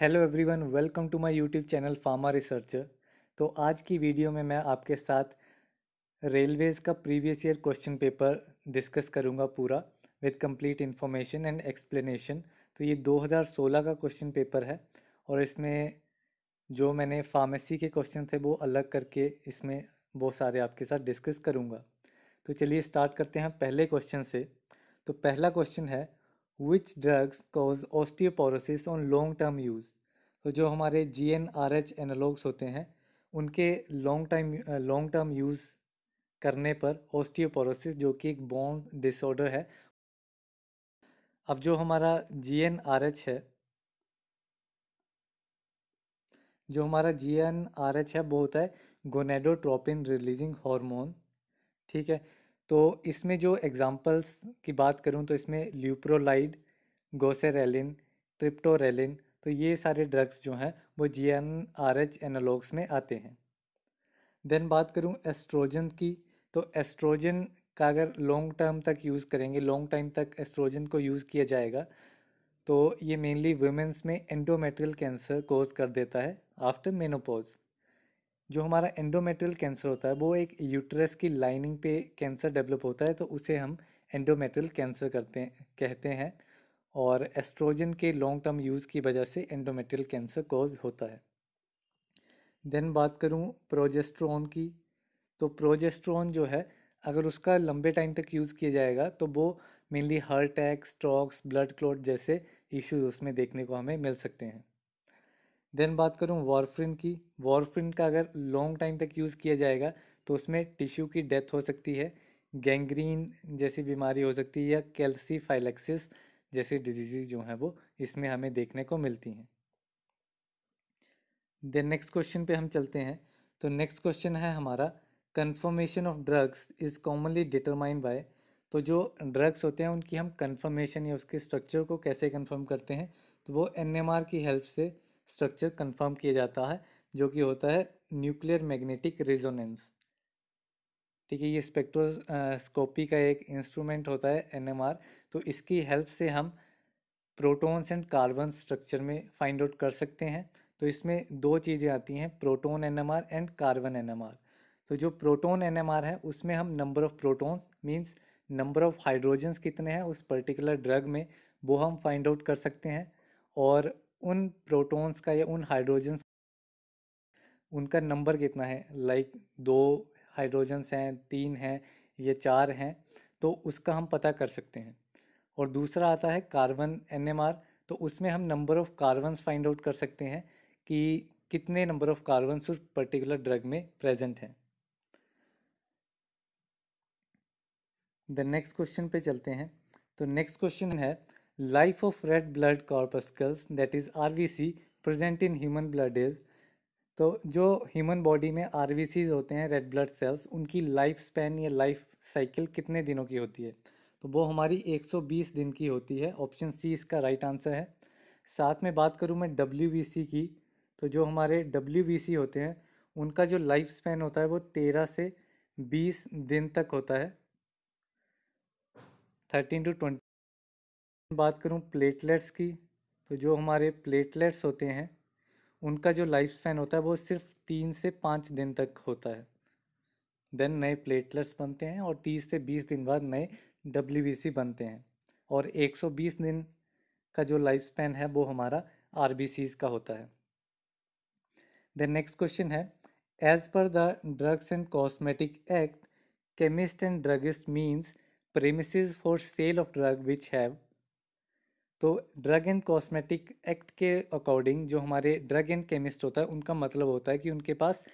hello everyone welcome to my YouTube channel pharma researcher तो आज की वीडियो में मैं आपके साथ रेलवेज़ का previous year question paper discuss करूंगा पूरा with complete information and explanation तो ये 2016 का क्वेश्चन पेपर है और इसमें जो मैंने फार्मेसी के क्वेश्चन थे वो अलग करके इसमें बहुत सारे आपके साथ डिस्कस करूँगा तो चलिए स्टार्ट करते हैं पहले क्वेश्चन से तो पहला क्वेश्चन है which drugs cause osteoporosis on long term use तो जो हमारे G N R H analogues होते हैं उनके long time long term use करने पर ऑस्टियोपोरोसिस जो कि एक बोन डिसऑर्डर है अब जो हमारा जी एन आर एच है जो हमारा जी एन आर एच है वो होता है गोनेडोट्रोपिन रिलीजिंग हार्मोन ठीक है तो इसमें जो एग्ज़ाम्पल्स की बात करूँ तो इसमें ल्यूप्रोलाइड गोसेरेलिन ट्रिप्टोरेलिन तो ये सारे ड्रग्स जो हैं वो G N R H analogues में आते हैं देन बात करूँ एस्ट्रोजन की तो एस्ट्रोजन का अगर लॉन्ग टर्म तक यूज़ करेंगे लॉन्ग टाइम तक एस्ट्रोजन को यूज़ किया जाएगा तो ये मेनली वुमेंस में एंडोमेट्रियल कैंसर कोज कर देता है आफ्टर मेनोपोज जो हमारा एंडोमेट्रियल कैंसर होता है वो एक यूट्रस की लाइनिंग पे कैंसर डेवलप होता है तो उसे हम एंडोमेट्रियल कैंसर करते हैं कहते हैं और एस्ट्रोजन के लॉन्ग टर्म यूज़ की वजह से एंडोमेट्रियल कैंसर कॉज होता है देन बात करूँ प्रोजेस्ट्रॉन की तो प्रोजेस्ट्रॉन जो है अगर उसका लंबे टाइम तक यूज़ किया जाएगा तो वो mainly heart attack strokes blood clot जैसे इश्यूज उसमें देखने को हमें मिल सकते हैं देन बात करूँ वॉरफ्रिन की वॉरफ्रिन का अगर लॉन्ग टाइम तक यूज़ किया जाएगा तो उसमें टिश्यू की डेथ हो सकती है गैंग्रीन जैसी बीमारी हो सकती है या कैल्सीफाइलेक्सिस जैसी डिजीज़ जो हैं वो इसमें हमें देखने को मिलती हैं देन नेक्स्ट क्वेश्चन पे हम चलते हैं तो नेक्स्ट क्वेश्चन है हमारा confirmation of drugs is commonly determined by तो जो ड्रग्स होते हैं उनकी हम कन्फर्मेशन या उसके स्ट्रक्चर को कैसे कन्फर्म करते हैं तो वो एन की हेल्प से स्ट्रक्चर कंफर्म किया जाता है जो कि होता है न्यूक्लियर मैग्नेटिक रिजोनेंस ठीक है ये स्पेक्ट्रोस्कोपी का एक इंस्ट्रूमेंट होता है एनएमआर तो इसकी हेल्प से हम प्रोटॉन्स एंड कार्बन स्ट्रक्चर में फाइंड आउट कर सकते हैं तो इसमें दो चीज़ें आती हैं proton N and carbon N तो जो प्रोटॉन एन है उसमें हम number of protons means number of hydrogens कितने हैं उस पर्टिकुलर ड्रग में वो हम फाइंड आउट कर सकते हैं और उन प्रोटॉन्स का या उन हाइड्रोजन्स उनका नंबर कितना है लाइक like, दो हाइड्रोजन्स हैं तीन हैं या चार हैं तो उसका हम पता कर सकते हैं और दूसरा आता है कार्बन एन तो उसमें हम number of carbons find out कर सकते हैं कि कितने नंबर ऑफ़ कार्बन्स उस पर्टिकुलर ड्रग में प्रेजेंट हैं द नेक्स्ट क्वेश्चन पे चलते हैं तो नेक्स्ट क्वेश्चन है Life of red blood corpuscles that is RBC present in human blood is तो जो ह्यूमन बॉडी में आर होते हैं रेड ब्लड सेल्स उनकी लाइफ स्पैन या लाइफ साइकिल कितने दिनों की होती है तो वो हमारी 120 दिन की होती है ऑप्शन सी इसका राइट आंसर है साथ में बात करूँ मैं डब्ल्यू की तो जो हमारे डब्ल्यू होते हैं उनका जो लाइफ स्पैन होता है वो तेरह से बीस दिन तक होता है थर्टीन टू ट्वेंटी बात करूं प्लेटलेट्स की तो जो हमारे प्लेटलेट्स होते हैं उनका जो लाइफ स्पैन होता है वो सिर्फ तीन से पाँच दिन तक होता है देन नए प्लेटलेट्स बनते हैं और तीस से बीस दिन बाद नए डब्ल्यू बनते हैं और एक सौ बीस दिन का जो लाइफ स्पैन है वो हमारा आर का होता है देन नेक्स्ट क्वेश्चन है as per the drugs and cosmetic act chemist and druggist means premise for sale of drug which have तो ड्रग एंड कॉस्मेटिक एक्ट के अकॉर्डिंग जो हमारे ड्रग एंड केमिस्ट होता है उनका मतलब होता है कि उनके पास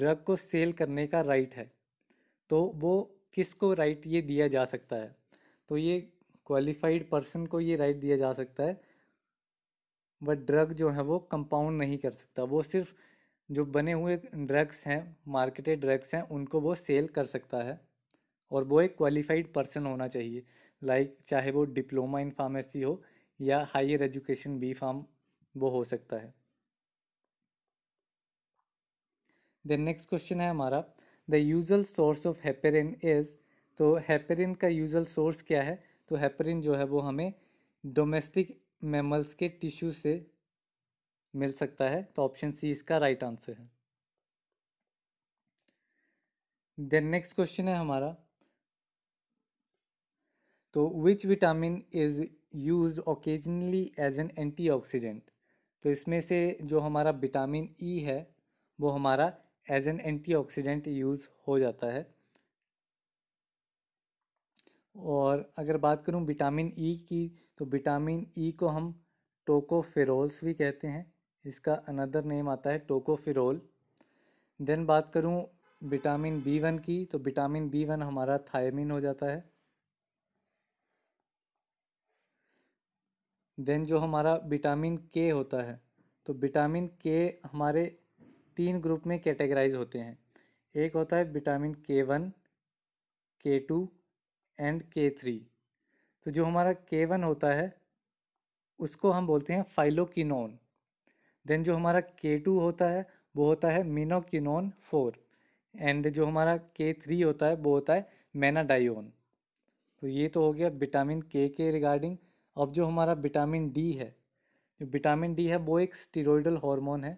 ड्रग को सेल करने का राइट है तो वो किसको राइट ये दिया जा सकता है तो ये क्वालिफाइड पर्सन को ये राइट दिया जा सकता है बट ड्रग जो है वो कंपाउंड नहीं कर सकता वो सिर्फ जो बने हुए ड्रग्स हैं मार्केटेड ड्रग्स हैं उनको वो सेल कर सकता है और वो एक क्वालिफाइड पर्सन होना चाहिए लाइक like, चाहे वो डिप्लोमा इन फार्मेसी हो या हायर एजुकेशन बी फार्म वो हो सकता है देन नेक्स्ट क्वेश्चन है हमारा the usual source of heparin is तो हेपेरिन का यूजल सोर्स क्या है तो हेपेरिन जो है वो हमें डोमेस्टिक मेमल्स के टिश्यू से मिल सकता है तो ऑप्शन सी इसका राइट right आंसर है देन नेक्स्ट क्वेश्चन है हमारा तो which vitamin is use occasionally as an antioxidant तो इसमें से जो हमारा विटामिन ई e है वो हमारा एज एन एंटीऑक्सीडेंट यूज़ हो जाता है और अगर बात करूं विटामिन ई e की तो विटामिन ई e को हम टोकोफेरोल्स भी कहते हैं इसका अनदर नेम आता है टोकोफेरोल देन बात करूं विटामिन बी वन की तो विटामिन बी वन हमारा थायमिन हो जाता है देन जो हमारा विटामिन के होता है तो विटामिन के हमारे तीन ग्रुप में कैटेगराइज होते हैं एक होता है विटामिन के वन के टू एंड के थ्री तो जो हमारा के वन होता है उसको हम बोलते हैं फाइलोकिनोन देन जो हमारा के टू होता है वो होता है मिनोकिनोन फोर एंड जो हमारा के थ्री होता है वो होता है मैनाडाइन तो ये तो हो गया विटामिन के के रिगार्डिंग अब जो हमारा विटामिन डी है विटामिन डी है वो एक स्टीरोडल हार्मोन है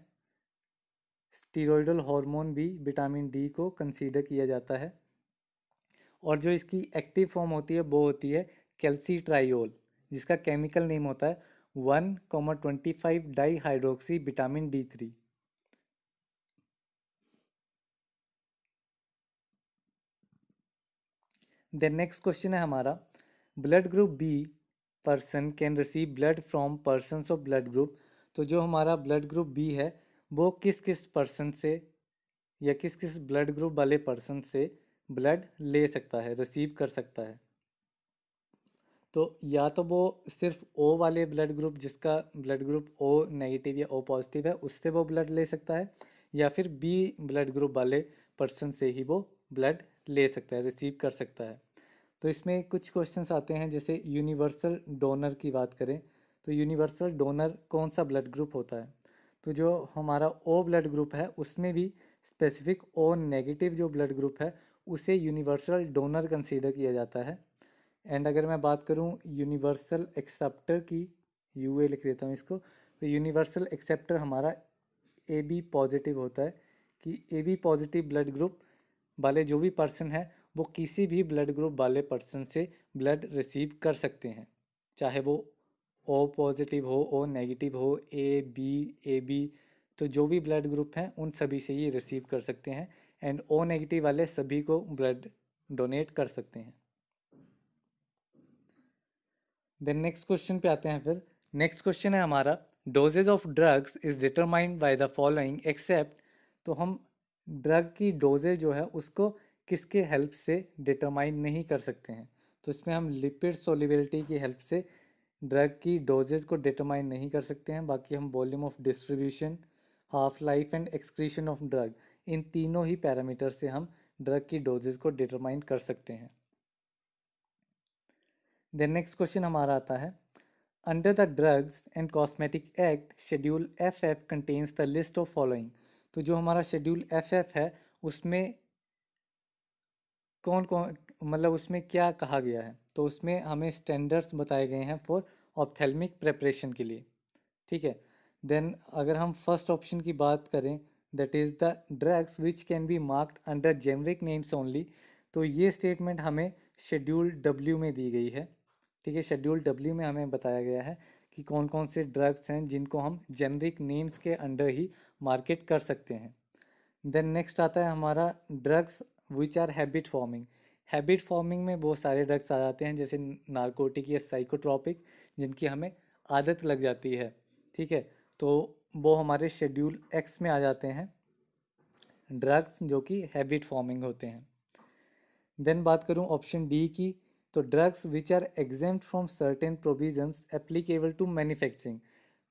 स्टीरोडल हार्मोन भी विटामिन डी को कंसीडर किया जाता है और जो इसकी एक्टिव फॉर्म होती है वो होती है कैल्सीट्राइल जिसका केमिकल नेम होता है one comma twenty five dihydroxy vitamin D three then next question है हमारा blood group B person can receive blood from person of blood group तो जो हमारा ब्लड ग्रुप बी है वो किस किस पर्सन से या किस किस ब्लड ग्रुप वाले पर्सन से ब्लड ले सकता है रिसीव कर सकता है तो या तो वो सिर्फ ओ वाले ब्लड ग्रुप जिसका ब्लड ग्रुप ओ नेगेटिव या ओ पॉजिटिव है उससे वो ब्लड ले सकता है या फिर बी ब्लड ग्रुप वाले पर्सन से ही वो ब्लड ले सकता है रिसीव कर सकता है तो इसमें कुछ क्वेश्चन आते हैं जैसे यूनिवर्सल डोनर की बात करें तो यूनिवर्सल डोनर कौन सा ब्लड ग्रुप होता है तो जो हमारा ओ ब्लड ग्रुप है उसमें भी स्पेसिफिक ओ नेगेटिव जो ब्लड ग्रुप है उसे यूनिवर्सल डोनर कंसीडर किया जाता है एंड अगर मैं बात करूं यूनिवर्सल एक्सेप्टर की यू लिख देता हूं इसको तो यूनिवर्सल एक्सेप्टर हमारा ए बी पॉजिटिव होता है कि A B positive blood group वाले जो भी पर्सन है वो किसी भी ब्लड ग्रुप वाले पर्सन से ब्लड रिसीव कर सकते हैं चाहे वो ओ पॉजिटिव हो ओ नेगेटिव हो ए बी ए बी तो जो भी ब्लड ग्रुप हैं उन सभी से ये रिसीव कर सकते हैं एंड ओ नेगेटिव वाले सभी को ब्लड डोनेट कर सकते हैं देन नेक्स्ट क्वेश्चन पे आते हैं फिर नेक्स्ट क्वेश्चन है हमारा dosages of drugs is determined by the following except तो हम ड्रग की डोजेज जो है उसको किसके हेल्प से डिटरमाइन नहीं कर सकते हैं तो इसमें हम लिपिड सोलिबिलिटी की हेल्प से ड्रग की डोजेज को डिटरमाइन नहीं कर सकते हैं बाकी हम volume of distribution half life and excretion of drug इन तीनों ही पैरामीटर से हम ड्रग की डोजेज को डिटरमाइन कर सकते हैं देन नेक्स्ट क्वेश्चन हमारा आता है under the drugs and cosmetic act schedule F F contains the list of following तो जो हमारा शेड्यूल एफ एफ है उसमें कौन कौन मतलब उसमें क्या कहा गया है तो उसमें हमें स्टैंडर्ड्स बताए गए हैं फॉर ऑप्थेलमिक प्रेपरेशन के लिए ठीक है देन अगर हम फर्स्ट ऑप्शन की बात करें that is the drugs which can be marked under generic names only तो ये स्टेटमेंट हमें शेड्यूल डब्ल्यू में दी गई है ठीक है शेड्यूल डब्ल्यू में हमें बताया गया है कि कौन कौन से ड्रग्स हैं जिनको हम जेनरिक नेम्स के अंडर ही मार्केट कर सकते हैं देन नेक्स्ट आता है हमारा drugs which are habit forming habit forming में बहुत सारे ड्रग्स आ जाते हैं जैसे नारकोटिक या साइकोट्रॉपिक जिनकी हमें आदत लग जाती है ठीक है तो वो हमारे शेड्यूल एक्स में आ जाते हैं ड्रग्स जो कि हैबिट फॉर्मिंग होते हैं देन बात करूं ऑप्शन डी की तो drugs which are exempt from certain provisions applicable to manufacturing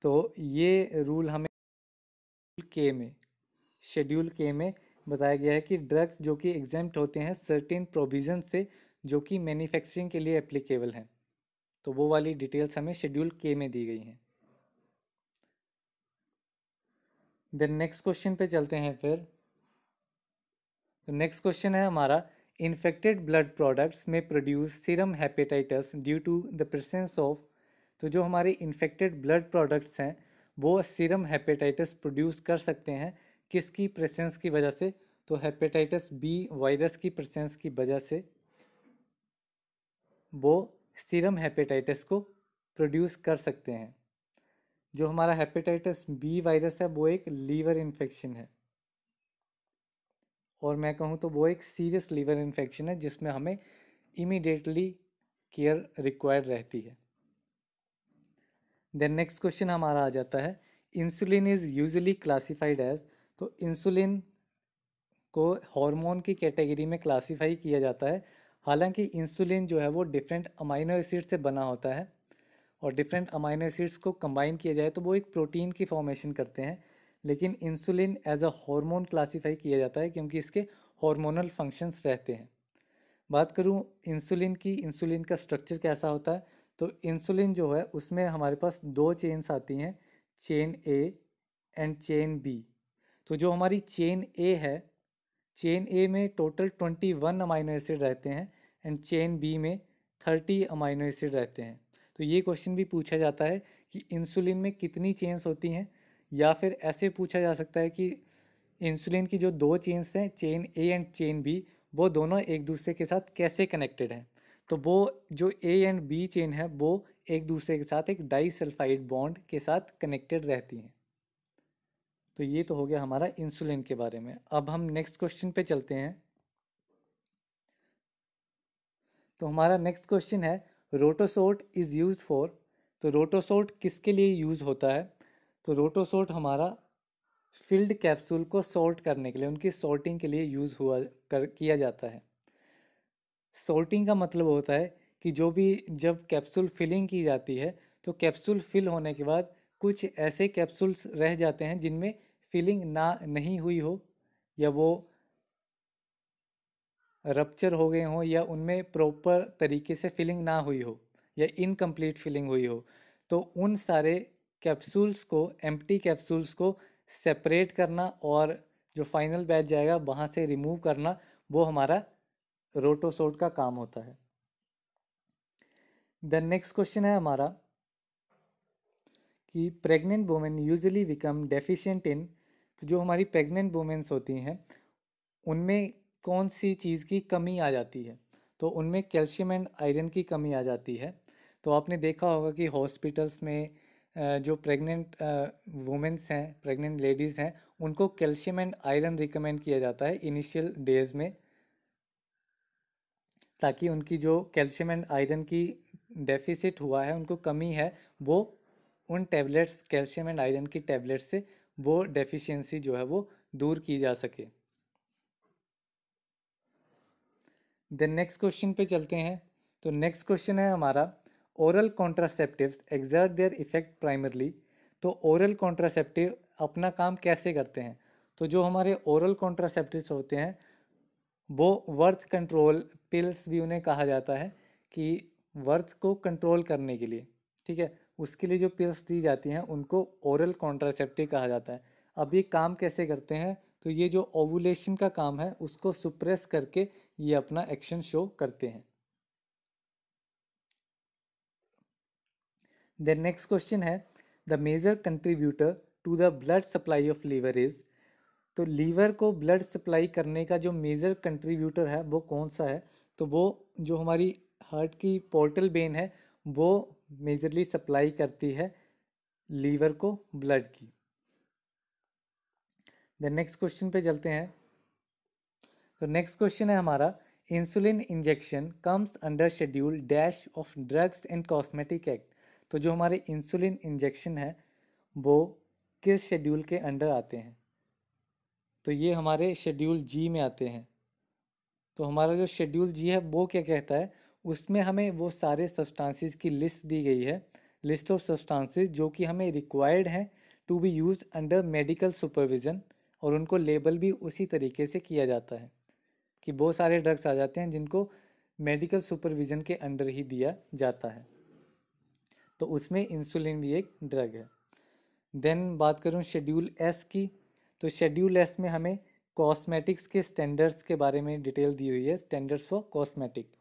तो ये रूल हमें के में शेड्यूल के में बताया गया है कि ड्रग्स जो कि एग्जाम्प्ट होते हैं सर्टेन प्रोविज़न से जो कि मैन्युफैक्चरिंग के लिए एप्लीकेबल हैं तो वो वाली डिटेल्स हमें शेड्यूल के में दी गई हैं देन नेक्स्ट क्वेश्चन पे चलते हैं फिर तो नेक्स्ट क्वेश्चन है हमारा इन्फेक्टेड ब्लड प्रोडक्ट्स में produce serum hepatitis due to the presence of तो जो हमारे इन्फेक्टेड ब्लड प्रोडक्ट्स हैं वो सीरम हेपेटाइटिस प्रोड्यूस कर सकते हैं किसकी प्रेजेंस की वजह से तो हेपेटाइटिस बी वायरस की प्रेजेंस की वजह से वो सीरम हेपेटाइटिस को प्रोड्यूस कर सकते हैं जो हमारा हेपेटाइटिस बी वायरस है वो एक लीवर इन्फेक्शन है और मैं कहूँ तो वो एक सीरियस लीवर इन्फेक्शन है जिसमें हमें इमीडिएटली केयर रिक्वायर्ड रहती है देन नेक्स्ट क्वेश्चन हमारा आ जाता है insulin is usually classified as तो इंसुलिन को हार्मोन की कैटेगरी में क्लासिफाई किया जाता है हालांकि इंसुलिन जो है वो डिफरेंट अमाइनो एसिड से बना होता है और डिफरेंट अमाइनो एसिड्स को कंबाइन किया जाए तो वो एक प्रोटीन की फॉर्मेशन करते हैं लेकिन insulin as a hormone classify किया जाता है क्योंकि इसके हार्मोनल फंक्शंस रहते हैं बात करूँ इंसुलिन की इंसुलिन का स्ट्रक्चर कैसा होता है तो इंसुलिन जो है उसमें हमारे पास दो चेन्स आती हैं chain A and chain B तो जो हमारी चेन ए है चेन ए में total twenty one amino acid रहते हैं एंड चेन बी में थर्टी अमाइनो एसिड रहते हैं तो ये क्वेश्चन भी पूछा जाता है कि इंसुलिन में कितनी चेन्स होती हैं या फिर ऐसे पूछा जा सकता है कि इंसुलिन की जो दो चेन्स हैं chain A and chain B वो दोनों एक दूसरे के साथ कैसे कनेक्टेड हैं तो वो जो ए एंड बी चेन है वो एक दूसरे के साथ एक डाई सल्फाइड बॉन्ड के साथ कनेक्टेड रहती हैं तो ये तो हो गया हमारा इंसुलिन के बारे में अब हम नेक्स्ट क्वेश्चन पे चलते हैं तो हमारा नेक्स्ट क्वेश्चन है रोटोसोट इज़ यूज फॉर तो रोटोसोट किसके लिए यूज़ होता है तो रोटोसोट हमारा फील्ड कैप्सूल को सॉर्ट करने के लिए उनकी सॉर्टिंग के लिए यूज़ हुआ कर किया जाता है सॉर्टिंग का मतलब होता है कि जो भी जब कैप्सूल फिलिंग की जाती है तो कैप्सूल फिल होने के बाद कुछ ऐसे कैप्सूल्स रह जाते हैं जिनमें फीलिंग ना नहीं हुई हो या वो रप्चर हो गए हों या उनमें प्रॉपर तरीके से फीलिंग ना हुई हो या इनकम्प्लीट फीलिंग हुई हो तो उन सारे कैप्सूल्स को एम्प्टी कैप्सूल्स को सेपरेट करना और जो फाइनल बैच जाएगा वहाँ से रिमूव करना वो हमारा रोटोसोट का काम होता है द नेक्स्ट क्वेश्चन है हमारा कि pregnant women usually become deficient in तो जो हमारी प्रेग्नेंट वुमेंस होती हैं उनमें कौन सी चीज़ की कमी आ जाती है तो उनमें कैल्शियम एंड आयरन की कमी आ जाती है तो आपने देखा होगा कि हॉस्पिटल्स में जो प्रेग्नेंट वुमेंस हैं प्रेग्नेंट लेडीज़ हैं उनको कैल्शियम एंड आयरन रिकमेंड किया जाता है इनिशियल डेज़ में ताकि उनकी जो कैल्शियम एंड आयरन की डेफिसिट हुआ है उनको कमी है वो उन टैबलेट्स कैल्शियम एंड आयरन की टैबलेट से वो डेफिशिएंसी जो है वो दूर की जा सके देन नेक्स्ट क्वेश्चन पे चलते हैं तो नेक्स्ट क्वेश्चन है हमारा oral contraceptives exert their effect primarily तो ओरल कॉन्ट्रासेप्टिव अपना काम कैसे करते हैं तो जो हमारे ओरल कॉन्ट्रासेप्टिव्स होते हैं वो वर्थ कंट्रोल पिल्स भी उन्हें कहा जाता है कि वर्थ को कंट्रोल करने के लिए ठीक है उसके लिए जो पिल्स दी जाती हैं उनको ओरल कॉन्ट्रासेप्टिव कहा जाता है अब ये काम कैसे करते हैं तो ये जो ओवुलेशन का काम है उसको सुप्रेस करके ये अपना एक्शन शो करते हैं द नेक्स्ट क्वेश्चन है the major contributor to the blood supply of liver is तो लीवर को ब्लड सप्लाई करने का जो मेजर कंट्रीब्यूटर है वो कौन सा है तो वो जो हमारी हार्ट की पोर्टल बेन है वो मेजरली सप्लाई करती है लीवर को ब्लड की देन नेक्स्ट क्वेश्चन पे चलते हैं तो नेक्स्ट क्वेश्चन है हमारा insulin injection comes under schedule dash of drugs and cosmetic act तो जो हमारे इंसुलिन इंजेक्शन है वो किस शेड्यूल के अंडर आते हैं तो ये हमारे शेड्यूल जी में आते हैं तो हमारा जो शेड्यूल जी है वो क्या कहता है उसमें हमें वो सारे सब्सटेंसेस की लिस्ट दी गई है लिस्ट ऑफ सब्सटेंसेस जो कि हमें रिक्वायर्ड हैं to be use under medical supervision और उनको लेबल भी उसी तरीके से किया जाता है कि बहुत सारे ड्रग्स आ जाते हैं जिनको मेडिकल सुपरविज़न के अंडर ही दिया जाता है तो उसमें इंसुलिन भी एक ड्रग है देन बात करूँ शेड्यूल एस की तो शेड्यूल एस में हमें कॉस्मेटिक्स के स्टैंडर्ड्स के बारे में डिटेल दी हुई है standards for cosmetic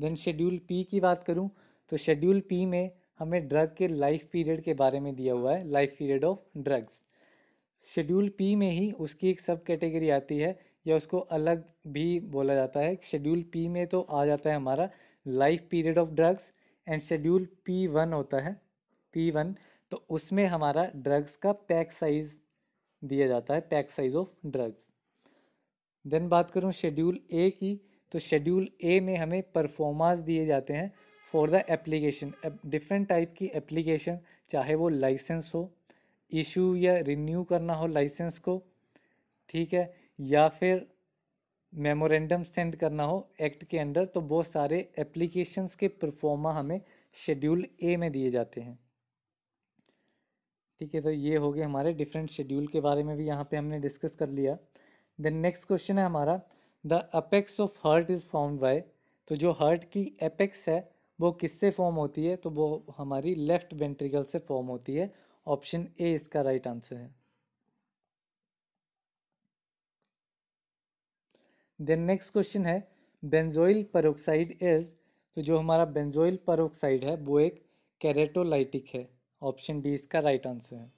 then schedule P की बात करूँ तो शेड्यूल पी में हमें ड्रग के लाइफ पीरियड के बारे में दिया हुआ है life period of drugs schedule P में ही उसकी एक सब कैटेगरी आती है या उसको अलग भी बोला जाता है शेड्यूल पी में तो आ जाता है हमारा life period of drugs and schedule P one होता है पी वन तो उसमें हमारा ड्रग्स का पैक साइज़ दिया जाता है pack size of drugs then बात करूँ शेड्यूल ए की तो शेड्यूल ए में हमें परफॉर्मास दिए जाते हैं for the application different type की एप्लीकेशन चाहे वो लाइसेंस हो इशू या रिन्यू करना हो लाइसेंस को ठीक है या फिर मेमोरेंडम सेंड करना हो एक्ट के अंडर तो बहुत सारे एप्लीकेशंस के परफॉर्मा हमें शेड्यूल ए में दिए जाते हैं ठीक है तो ये हो गए हमारे डिफरेंट शेड्यूल के बारे में भी यहाँ पे हमने डिस्कस कर लिया देन नेक्स्ट क्वेश्चन है हमारा the apex of heart is form by तो जो हर्ट की अपेक्स है वो किससे फॉर्म होती है तो वो हमारी लेफ्ट वेंट्रिकल से फॉर्म होती है ऑप्शन ए इसका राइट आंसर है देन नेक्स्ट क्वेश्चन है बेंजोइल परोक्साइड इज तो जो हमारा बेंजोइल परोक्साइड है वो एक कैरेटोलाइटिक है ऑप्शन डी इसका राइट आंसर है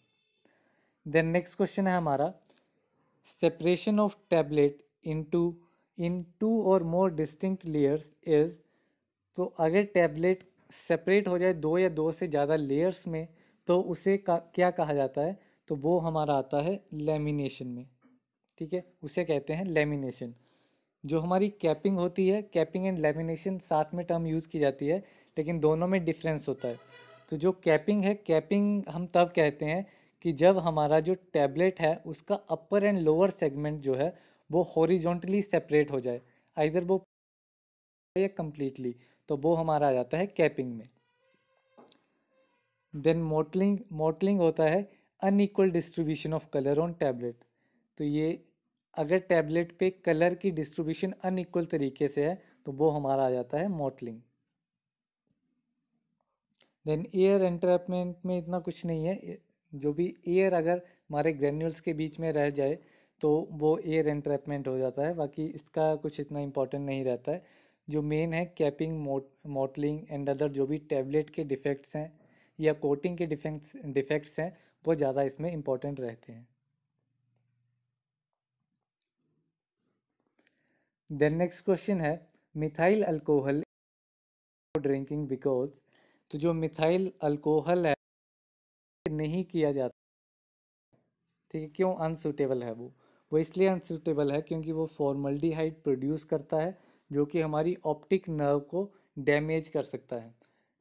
देन नेक्स्ट क्वेश्चन है हमारा separation of tablet into in two or more distinct layers is तो अगर टैबलेट सेपरेट हो जाए दो या दो से ज़्यादा लेयर्स में तो उसे का, क्या कहा जाता है तो वो हमारा आता है लेमिनेशन में ठीक है उसे कहते हैं लेमिनेशन जो हमारी कैपिंग होती है कैपिंग एंड लेमिनेशन साथ में टर्म यूज़ की जाती है लेकिन दोनों में डिफरेंस होता है तो जो कैपिंग है कैपिंग हम तब कहते हैं कि जब हमारा जो टैबलेट है उसका अपर एंड लोअर सेगमेंट जो है वो हॉरिजॉन्टली सेपरेट हो जाए इधर वो या कम्प्लीटली तो वो हमारा आ जाता है कैपिंग में देन मोटलिंग मोटलिंग होता है unequal distribution of colour on tablet तो ये अगर टैबलेट पे कलर की डिस्ट्रीब्यूशन अनइक्वल तरीके से है तो वो हमारा आ जाता है मोटलिंग देन एयर एंटरपमेंट में इतना कुछ नहीं है जो भी एयर अगर हमारे ग्रेन्यूल्स के बीच में रह जाए तो वो एयर एंट्रैपमेंट हो जाता है बाकी इसका कुछ इतना इम्पोर्टेंट नहीं रहता है जो मेन है कैपिंग मोट मोटलिंग एंड अदर जो भी टैबलेट के डिफेक्ट्स हैं या कोटिंग के डिफेक्ट्स डिफेक्ट्स हैं वो ज़्यादा इसमें इम्पोर्टेंट रहते हैं देन नेक्स्ट क्वेश्चन है मिथाइल अल्कोहल ड्रिंकिंग बिकॉज तो जो मिथाइल अल्कोहल है नहीं किया जाता ठीक है क्यों अनसुटेबल है वो वो इसलिए अनसूटेबल है क्योंकि वो फॉर्मल्डिहाइड प्रोड्यूस करता है जो कि हमारी ऑप्टिक नर्व को डैमेज कर सकता है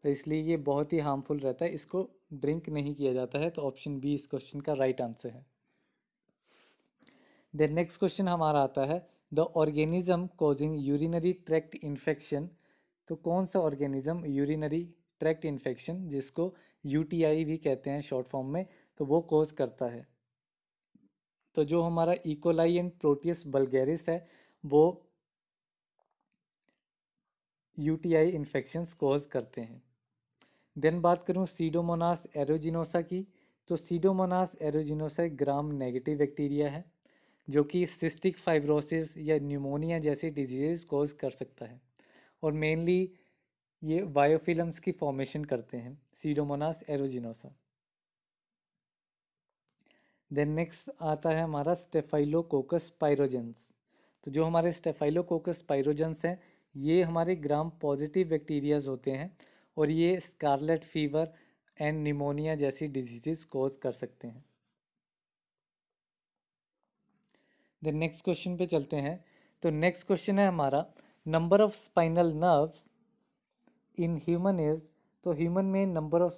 तो इसलिए ये बहुत ही हार्मफुल रहता है इसको ड्रिंक नहीं किया जाता है तो ऑप्शन बी इस क्वेश्चन का राइट right आंसर है देन नेक्स्ट क्वेश्चन हमारा आता है the organism causing urinary tract infection तो कौन सा ऑर्गेनिज्म यूरिनरी ट्रैक्ट इन्फेक्शन जिसको यूटीआई भी कहते हैं शॉर्ट फॉर्म में तो वो कॉज करता है तो जो हमारा इकोलाई एंड प्रोटियस बल्गेरिस है वो यूटीआई इन्फेक्शंस कॉज करते हैं देन बात करूँ सीडोमोनास एरोजिनोसा की तो Pseudomonas aeruginosa gram negative bacteria है जो कि सिस्टिक फाइब्रोसिस या न्यूमोनिया जैसी डिजीज कॉज कर सकता है और मेनली ये बायोफिल्म्स की फॉर्मेशन करते हैं सीडोमोनास एरोजिनोसा देन नेक्स्ट आता है हमारा स्टेफाइलोकोकस पायरोजेंस तो जो हमारे स्टेफाइलोकोकस पायरोजेंस हैं ये हमारे ग्राम पॉजिटिव बैक्टीरियाज होते हैं और ये स्कारलेट फीवर एंड निमोनिया जैसी डिजीजेस कॉज कर सकते हैं देन नेक्स्ट क्वेश्चन पे चलते हैं तो नेक्स्ट क्वेश्चन है हमारा number of spinal nerves in human is तो ह्यूमन में नंबर ऑफ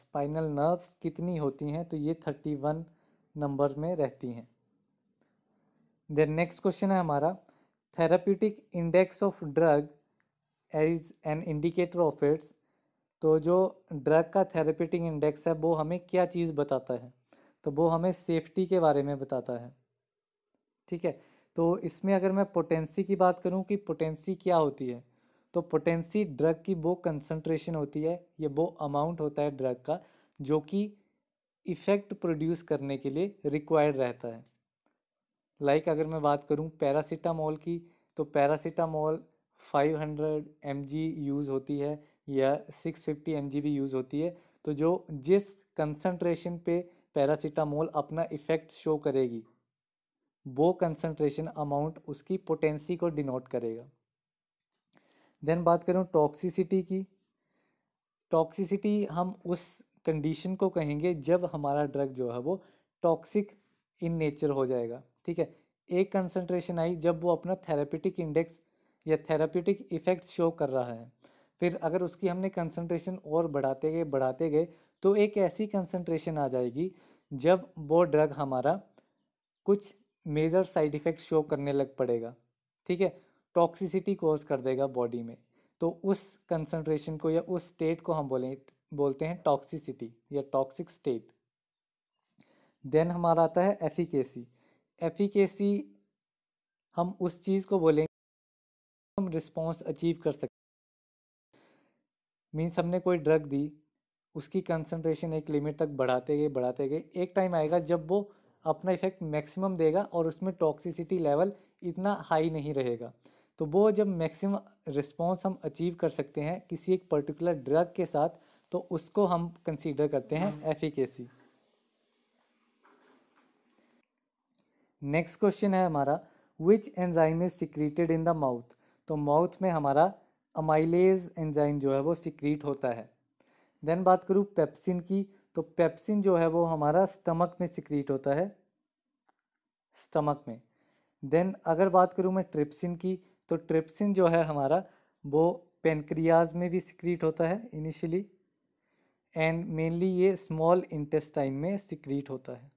स्पाइनल नर्व्स कितनी होती हैं तो ये थर्टी वन नंबर में रहती हैं देन नेक्स्ट क्वेश्चन है हमारा therapeutic index of drug as an indicator of its तो जो ड्रग का थेराप्यूटिक इंडेक्स है वो हमें क्या चीज़ बताता है तो वो हमें सेफ्टी के बारे में बताता है ठीक है तो इसमें अगर मैं पोटेंसी की बात करूं कि पोटेंसी क्या होती है तो पोटेंसी ड्रग की वो कंसनट्रेशन होती है या वो अमाउंट होता है ड्रग का जो कि इफ़ेक्ट प्रोड्यूस करने के लिए रिक्वायर्ड रहता है लाइक like अगर मैं बात करूँ पैरासीटामोल की तो पैरासीटामोल 500 एम यूज़ होती है या 650 एम भी यूज़ होती है तो जो जिस कंसनट्रेशन पे पैरासीटामोल अपना इफ़ेक्ट शो करेगी वो कंसनट्रेशन अमाउंट उसकी पोटेंसी को डिनोट करेगा देन बात करूँ टॉक्सिसिटी की टॉक्सिसिटी हम उस कंडीशन को कहेंगे जब हमारा ड्रग जो है वो टॉक्सिक इन नेचर हो जाएगा ठीक है एक कंसनट्रेशन आई जब वो अपना थेरापेटिक इंडेक्स या थेरापेटिक इफेक्ट शो कर रहा है फिर अगर उसकी हमने कंसनट्रेशन और बढ़ाते गए बढ़ाते गए तो एक ऐसी कंसनट्रेशन आ जाएगी जब वो ड्रग हमारा कुछ मेजर साइड इफ़ेक्ट शो करने लग पड़ेगा ठीक है टॉक्सिसिटी कोर्स कर देगा बॉडी में तो उस कंसनट्रेशन को या उस स्टेट को हम बोलें बोलते हैं टॉक्सिसिटी या टॉक्सिक स्टेट देन हमारा आता है एफिकेसी एफिकेसी हम उस चीज़ को बोलेंगे हम रिस्पॉन्स अचीव कर सकते मीन्स हमने कोई ड्रग दी उसकी कंसंट्रेशन एक लिमिट तक बढ़ाते गए बढ़ाते गए एक टाइम आएगा जब वो अपना इफेक्ट मैक्सिमम देगा और उसमें टॉक्सिसिटी लेवल इतना हाई नहीं रहेगा तो वो जब मैक्सिमम रिस्पॉन्स हम अचीव कर सकते हैं किसी एक पर्टिकुलर ड्रग के साथ तो उसको हम कंसीडर करते हैं एफिकेसी नेक्स्ट क्वेश्चन है हमारा which enzyme is secreted in the mouth तो माउथ में हमारा अमाइलेज एंजाइम जो है वो सिक्रीट होता है देन बात करूँ पेप्सिन की तो पेप्सिन जो है वो हमारा स्टमक में सिक्रीट होता है स्टमक में देन अगर बात करूँ मैं ट्रिप्सिन की तो ट्रिप्सिन जो है हमारा वो पेनक्रियाज में भी सिक्रीट होता है इनिशियली एंड मेनली ये स्मॉल इंटेस्टाइन में सिक्रीट होता है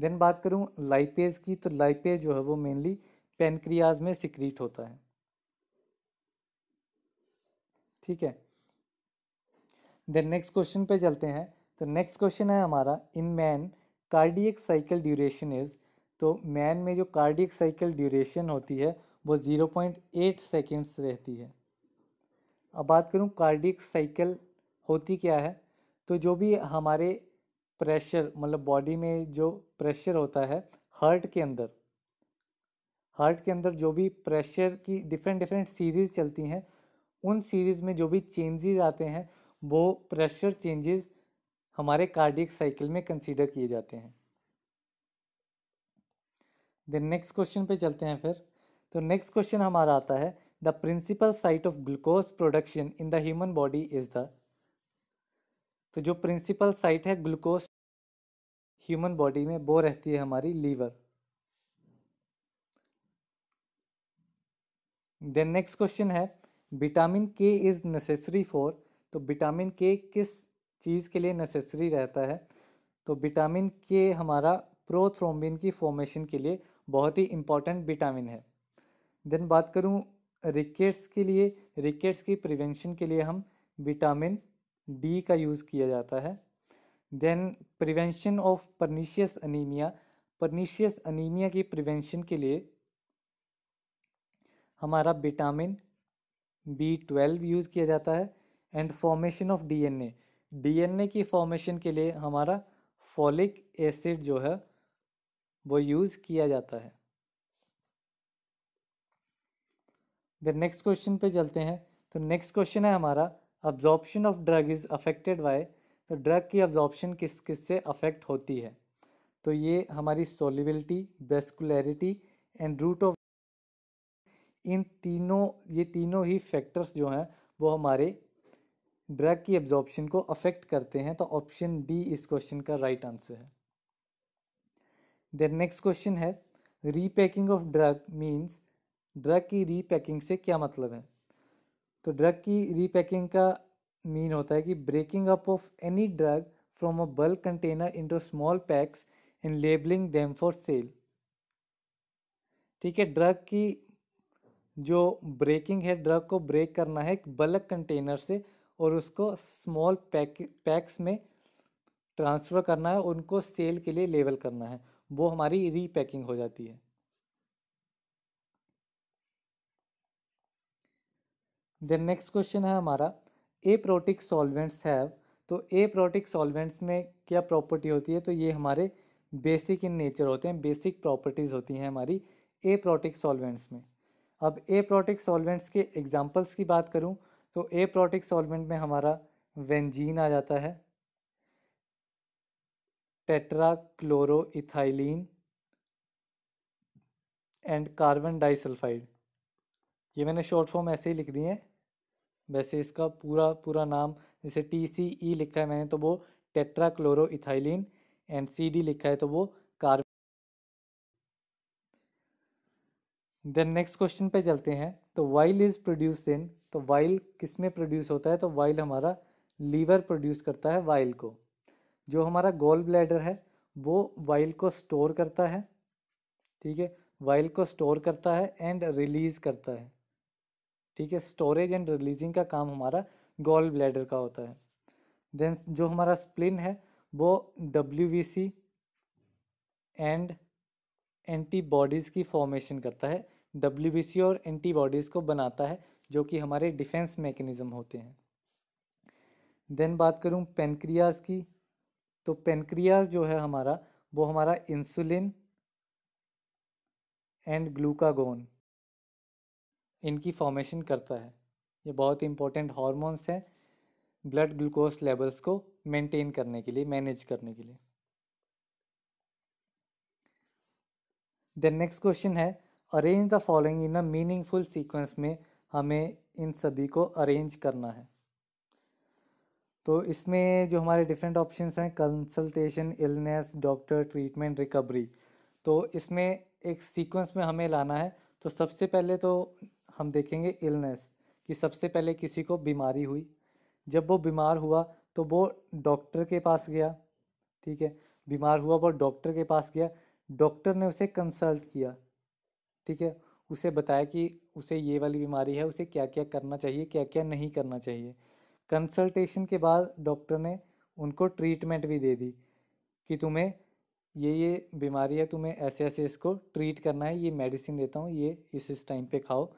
देन बात करूँ लाइपेज की तो लाइपेज जो है वो मेनली पेनक्रियाज में सिक्रीट होता है ठीक है देन नेक्स्ट क्वेश्चन पे चलते हैं तो नेक्स्ट क्वेश्चन है हमारा in man cardiac cycle duration is तो मैन में जो कार्डियक साइकिल ड्यूरेशन होती है वो ज़ीरो पॉइंट एट सेकेंड्स रहती है अब बात करूँ कार्डियक साइकिल होती क्या है तो जो भी हमारे प्रेशर मतलब बॉडी में जो प्रेशर होता है हार्ट के अंदर हार्ट के अंदर जो भी प्रेशर की डिफरेंट डिफरेंट सीरीज़ चलती हैं उन सीरीज़ में जो भी चेंजेस आते हैं वो प्रेशर चेंजेस हमारे कार्डियक साइकिल में कंसीडर किए जाते हैं देन नेक्स्ट क्वेश्चन पे चलते हैं फिर तो नेक्स्ट क्वेश्चन हमारा आता है the principal site of glucose production in the human body is the तो जो प्रिंसिपल साइट है ग्लूकोज ह्यूमन बॉडी में वो रहती है हमारी लीवर देन नेक्स्ट क्वेश्चन है vitamin K is necessary for तो विटामिन के किस चीज़ के लिए नेसेसरी रहता है तो विटामिन के हमारा प्रोथ्रोम्बिन की फॉर्मेशन के लिए बहुत ही इंपॉर्टेंट विटामिन है देन बात करूँ रिकेट्स के लिए रिकेट्स की प्रिवेंशन के लिए हम विटामिन डी का यूज़ किया जाता है then prevention of pernicious anaemia pernicious anaemia की प्रिवेंशन के लिए हमारा विटामिन बी ट्वेल्व यूज़ किया जाता है and formation of DNA DNA की फॉर्मेशन के लिए हमारा फॉलिक एसिड जो है वो यूज़ किया जाता है नेक्स्ट क्वेश्चन पे चलते हैं तो नेक्स्ट क्वेश्चन है हमारा absorption of drug is affected by तो ड्रग की अब्जॉर्प्शन किस किस से अफेक्ट होती है तो ये हमारी solubility vascularity and route of इन तीनों ये तीनों ही फैक्टर्स जो हैं वो हमारे ड्रग की एब्जॉर्प्शन को अफेक्ट करते हैं तो ऑप्शन डी इस क्वेश्चन का राइट right आंसर है देर नेक्स्ट क्वेश्चन है repacking of drug means drug की रीपैकिंग से क्या मतलब है तो ड्रग की रीपैकिंग का मीन होता है कि breaking up of any drug from a bulk container into small packs and labelling them for sale ठीक है ड्रग की जो ब्रेकिंग है ड्रग को ब्रेक करना है एक बल्क कंटेनर से और उसको स्मॉल पैक पैक्स में ट्रांसफ़र करना है उनको सेल के लिए लेबल करना है वो हमारी रीपैकिंग हो जाती है देन नेक्स्ट क्वेश्चन है हमारा ए प्रोटिक सॉल्वेंट्स हैव तो ए प्रोटिक सॉल्वेंट्स में क्या प्रॉपर्टी होती है तो ये हमारे बेसिक इन नेचर होते हैं बेसिक प्रॉपर्टीज़ होती हैं हमारी ए प्रोटिक सॉल्वेंट्स में अब ए प्रोटिक सॉल्वेंट्स के एग्जांपल्स की बात करूं तो ए प्रोटिक सॉल्वेंट में हमारा वेंजीन आ जाता है टेट्राक्लोरोइथाइलिन एंड कार्बन डाइसल्फाइड ये मैंने शॉर्ट फॉर्म ऐसे ही लिख दिए हैं वैसे इसका पूरा पूरा नाम जैसे टी सी ई लिखा है मैंने तो वो tetrachloroethylene and C D लिखा है तो वो कार्ब देन नेक्स्ट क्वेश्चन पे चलते हैं तो वाइल इज़ प्रोड्यूस इन तो वाइल किस में प्रोड्यूस होता है तो वाइल हमारा लीवर प्रोड्यूस करता है वाइल को जो हमारा गोल ब्लैडर है वो वाइल को स्टोर करता है ठीक है वाइल को स्टोर करता है एंड रिलीज़ करता है ठीक है स्टोरेज एंड रिलीजिंग का काम हमारा गॉल ब्लैडर का होता है देन जो हमारा स्प्लिन है वो डब्ल्यू एंड एंटीबॉडीज़ की फॉर्मेशन करता है डब्ल्यू और एंटीबॉडीज़ को बनाता है जो कि हमारे डिफेंस मैकेनिज़्म होते हैं देन बात करूँ पेनक्रियाज की तो पेनक्रियाज जो है हमारा वो हमारा इंसुलिन एंड ग्लूकागोन इनकी फॉर्मेशन करता है ये बहुत इंपॉर्टेंट हॉर्मोन्स हैं ब्लड ग्लूकोज लेवल्स को मेंटेन करने के लिए मैनेज करने के लिए देन नेक्स्ट क्वेश्चन है arrange the following in a meaningful sequence में हमें इन सभी को अरेंज करना है तो इसमें जो हमारे डिफरेंट ऑप्शंस हैं consultation illness doctor treatment recovery तो इसमें एक सीक्वेंस में हमें लाना है तो सबसे पहले तो हम देखेंगे इलनेस कि सबसे पहले किसी को बीमारी हुई जब वो बीमार हुआ तो वो डॉक्टर के पास गया ठीक है बीमार हुआ वो डॉक्टर के पास गया डॉक्टर ने उसे कंसल्ट किया ठीक है उसे बताया कि उसे ये वाली बीमारी है उसे क्या क्या करना चाहिए क्या क्या नहीं करना चाहिए कंसल्टेशन के बाद डॉक्टर ने उनको ट्रीटमेंट भी दे दी कि तुम्हें ये ये बीमारी है तुम्हें ऐसे ऐसे इसको ट्रीट करना है ये मेडिसिन देता हूँ ये इस इस टाइम पे खाओ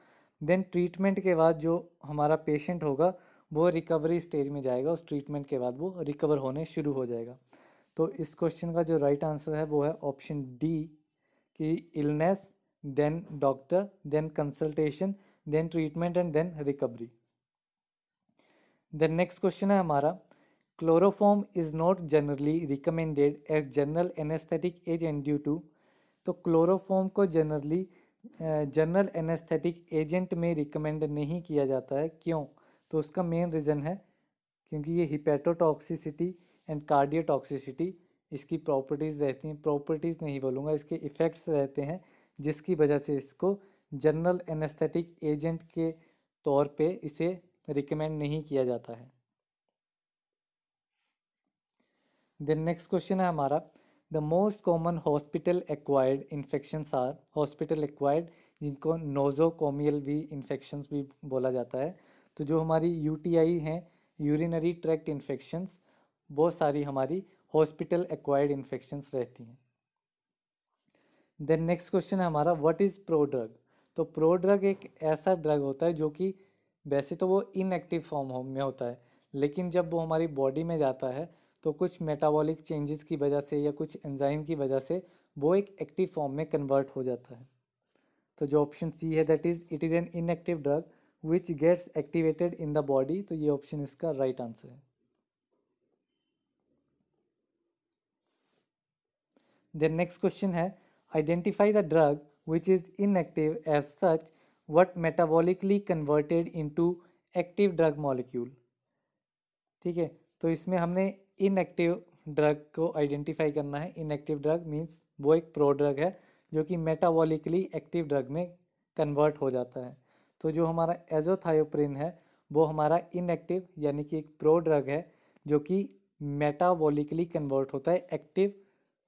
देन ट्रीटमेंट के बाद जो हमारा पेशेंट होगा वो रिकवरी स्टेज में जाएगा उस ट्रीटमेंट के बाद वो रिकवर होने शुरू हो जाएगा तो इस क्वेश्चन का जो राइट आंसर है वो है ऑप्शन डी कि illness then doctor then consultation then treatment and then recovery then next question है हमारा chloroform is not generally recommended as general anaesthetic agent due to तो क्लोरोफॉर्म को जनरली जनरल एनेस्थेटिक एजेंट में recommend नहीं किया जाता है क्यों तो उसका मेन रीज़न है क्योंकि ये हिपेटोटॉक्सिसिटी एंड कार्डियोटॉक्सिसिटी इसकी प्रॉपर्टीज़ रहती हैं प्रॉपर्टीज़ नहीं बोलूँगा इसके इफ़ेक्ट्स रहते हैं जिसकी वजह से इसको जनरल एनेस्थेटिक एजेंट के तौर पे इसे रिकमेंड नहीं किया जाता है देन नेक्स्ट क्वेश्चन है हमारा the most common hospital acquired infections are hospital acquired जिनको नोजोकोमियल भी इन्फेक्शंस भी बोला जाता है तो जो हमारी यू टी आई हैं यूरिनरी ट्रैक्ट इन्फेक्शंस बहुत सारी हमारी हॉस्पिटल एक्वायर्ड इन्फेक्शंस रहती हैं देन नेक्स्ट क्वेश्चन है हमारा व्हाट इज़ प्रो ड्रग तो प्रो ड्रग एक ऐसा ड्रग होता है जो कि वैसे तो वो इनएक्टिव फॉर्म में होता है लेकिन जब वो हमारी बॉडी में जाता है तो कुछ मेटाबॉलिक चेंजेस की वजह से या कुछ एंजाइम की वजह से वो एक एक्टिव फॉर्म में कन्वर्ट हो जाता है तो जो ऑप्शन सी है that is it is an inactive drug which gets activated in the body तो ये ऑप्शन इसका राइट right आंसर है देन नेक्स्ट क्वेश्चन है identify the drug which is inactive as such but metabolically converted into active drug molecule ठीक है तो इसमें हमने इनएक्टिव ड्रग को आइडेंटिफाई करना है इनएक्टिव ड्रग मीन्स वो एक प्रो ड्रग है जो कि मेटाबॉलिकली एक्टिव ड्रग में कन्वर्ट हो जाता है तो जो हमारा एजोथायोप्रिन है वो हमारा इनएक्टिव यानी कि एक प्रो ड्रग है जो कि मेटाबॉलिकली कन्वर्ट होता है एक्टिव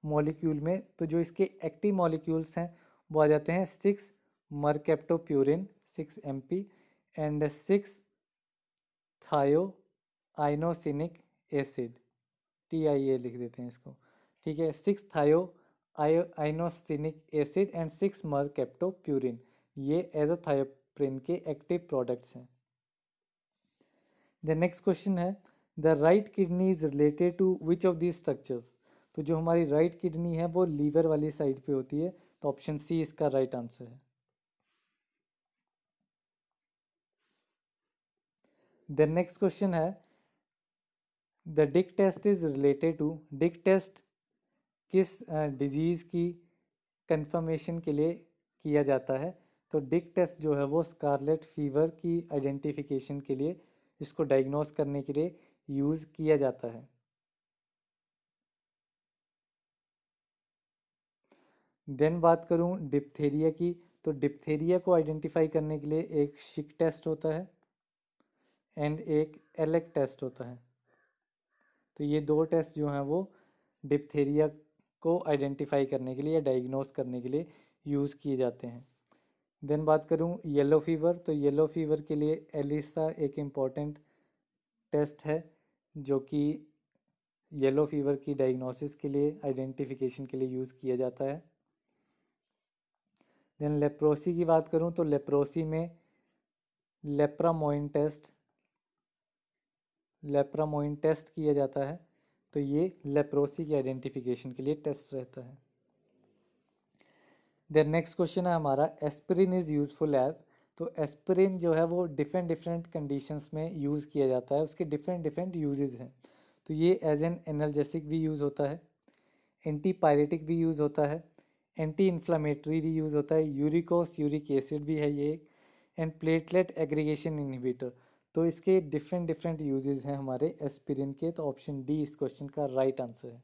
मॉलिक्यूल में तो जो इसके एक्टिव मॉलिक्यूल्स हैं वो आ जाते हैं six mercaptopurine six M P and six thioinosinic acid T I ए लिख देते हैं इसको ठीक है सिक्स थायो आयो आइनोसिनिक एसिड एंड सिक्स मर मरकेप्टोप्यूरिन ये एजोथायोप्रिन के एक्टिव प्रोडक्ट्स हैं द नेक्स्ट क्वेश्चन है the right kidney is related to which of the structures तो जो हमारी राइट right किडनी है वो लीवर वाली साइड पे होती है तो ऑप्शन सी इसका राइट right आंसर है द नेक्स्ट क्वेश्चन है the Dick test is related to Dick test किस डिजीज़ की कंफर्मेशन के लिए किया जाता है तो डिक टेस्ट जो है वो स्कारलेट फीवर की आइडेंटिफिकेशन के लिए इसको डायग्नोस करने के लिए यूज़ किया जाता है देन बात करूँ डिप्थेरिया की तो डिप्थेरिया को आइडेंटिफाई करने के लिए एक शिक टेस्ट होता है एंड एक एलेक टेस्ट होता है तो ये दो टेस्ट जो हैं वो डिप्थेरिया को आइडेंटिफाई करने के लिए या डायग्नोस करने के लिए यूज़ किए जाते हैं देन बात करूँ येलो फीवर तो येलो फीवर के लिए एलिसा एक इम्पॉर्टेंट टेस्ट है जो कि येलो फीवर की डायग्नोसिस के लिए आइडेंटिफिकेशन के लिए यूज़ किया जाता है देन लेप्रोसी की बात करूँ तो लेप्रोसी में लेप्रामोइन टेस्ट लेप्रामोइन टेस्ट किया जाता है तो ये लेप्रोसी के आइडेंटिफिकेशन के लिए टेस्ट रहता है देर नेक्स्ट क्वेश्चन है हमारा एस्पिरिन इज़ यूज़फुल एज तो एस्परिन जो है वो डिफरेंट डिफरेंट कंडीशंस में यूज़ किया जाता है उसके डिफरेंट डिफरेंट यूजेज हैं तो ये एज एन एनर्जेसिक भी यूज़ होता है एंटी पायरेटिक भी यूज़ होता है एंटी इन्फ्लामेटरी भी यूज़ होता है यूरिकोस यूरिक एसिड भी है ये एंड प्लेटलेट एग्रीगेशन इनहिबिटर तो इसके डिफरेंट डिफरेंट यूजेस हैं हमारे एस्पिरिन के तो ऑप्शन डी इस क्वेश्चन का राइट आंसर है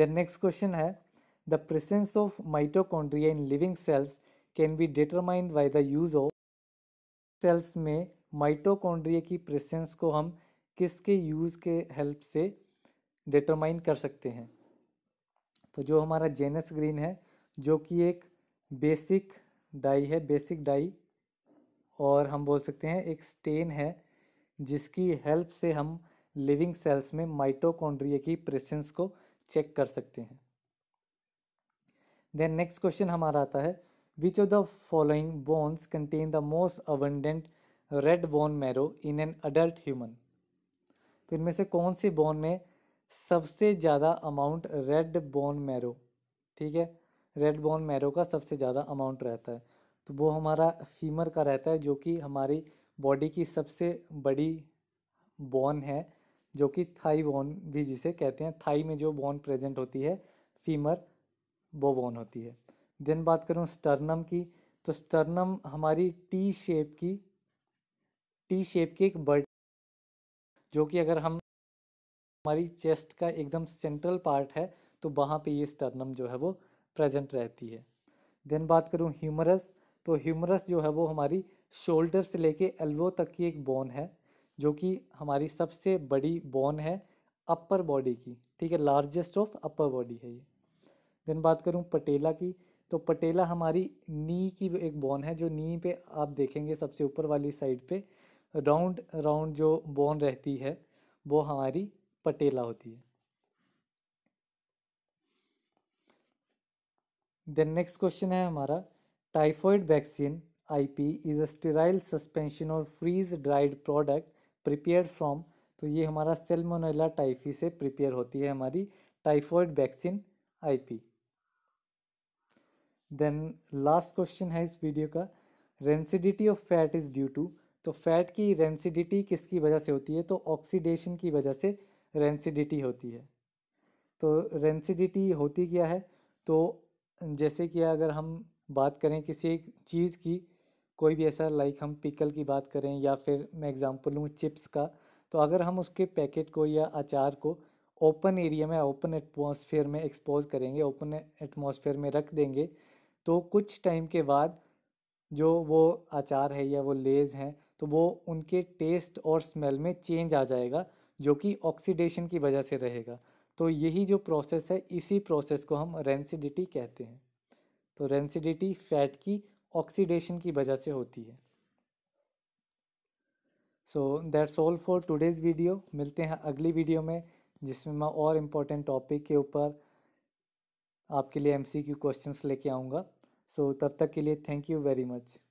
देन नेक्स्ट क्वेश्चन है the presence of mitochondria in living cells can be determined by the use of cells में माइटोकॉन्ड्रिया की प्रेजेंस को हम किसके यूज़ के हेल्प से डिटरमाइन कर सकते हैं तो जो हमारा जेनस ग्रीन है जो कि एक बेसिक डाई है बेसिक डाई और हम बोल सकते हैं एक स्टेन है जिसकी हेल्प से हम लिविंग सेल्स में माइटोकॉन्ड्रिया की प्रेसेंस को चेक कर सकते हैं देन नेक्स्ट क्वेश्चन हमारा आता है which of the following bones contain the most abundant red bone marrow in an adult human तो इनमें से कौन सी बोन में सबसे ज़्यादा अमाउंट रेड बोन मैरो ठीक है रेड बोन मैरो का सबसे ज़्यादा अमाउंट रहता है तो वो हमारा फीमर का रहता है जो कि हमारी बॉडी की सबसे बड़ी बोन है जो कि थाई बोन भी जिसे कहते हैं थाई में जो बोन प्रेजेंट होती है फीमर वो बोन होती है देन बात करूँ स्टर्नम की तो स्टर्नम हमारी टी शेप की टी शेप की एक बर्ड जो कि अगर हम हमारी चेस्ट का एकदम सेंट्रल पार्ट है तो वहाँ पे ये स्टर्नम जो है वो प्रेजेंट रहती है देन बात करूँ ह्यूमरस तो ह्यूमरस जो है वो हमारी शोल्डर से लेके एल्बो तक की एक बोन है जो कि हमारी सबसे बड़ी बोन है अपर बॉडी की ठीक है लार्जेस्ट ऑफ अपर बॉडी है ये देन बात करूँ पटेला की तो पटेला हमारी नी की एक बोन है जो नी पे आप देखेंगे सबसे ऊपर वाली साइड पे राउंड राउंड जो बोन रहती है वो हमारी पटेला होती है देन नेक्स्ट क्वेश्चन है हमारा typhoid vaccine IP is a sterile suspension or freeze dried product prepare from तो ये हमारा सेलमोनेला टाइफी से प्रिपेयर होती है हमारी typhoid vaccine IP then last question है इस वीडियो का rancidity of fat is due to तो फैट की रेंसिडिटी किसकी वजह से होती है तो ऑक्सीडेशन की वजह से रेंसिडिटी होती है तो रेंसिडिटी होती क्या है तो जैसे कि अगर हम बात करें किसी एक चीज़ की कोई भी ऐसा लाइक हम पिकल की बात करें या फिर मैं एग्ज़ाम्पल लूँ चिप्स का तो अगर हम उसके पैकेट को या अचार को ओपन एरिया में ओपन एटमॉस्फेयर में एक्सपोज करेंगे ओपन एटमॉस्फेयर में रख देंगे तो कुछ टाइम के बाद जो वो अचार है या वो लेज हैं तो वो उनके टेस्ट और स्मेल में चेंज आ जाएगा जो कि ऑक्सीडेशन की वजह से रहेगा तो यही जो प्रोसेस है इसी प्रोसेस को हम रेंसिडिटी कहते हैं तो रेंसिडिटी फैट की ऑक्सीडेशन की वजह से होती है so that's all for today's video मिलते हैं अगली वीडियो में जिसमें मैं और इम्पोर्टेंट टॉपिक के ऊपर आपके लिए एमसीक्यू क्वेश्चंस लेके आऊँगा सो so, तब तक के लिए थैंक यू वेरी मच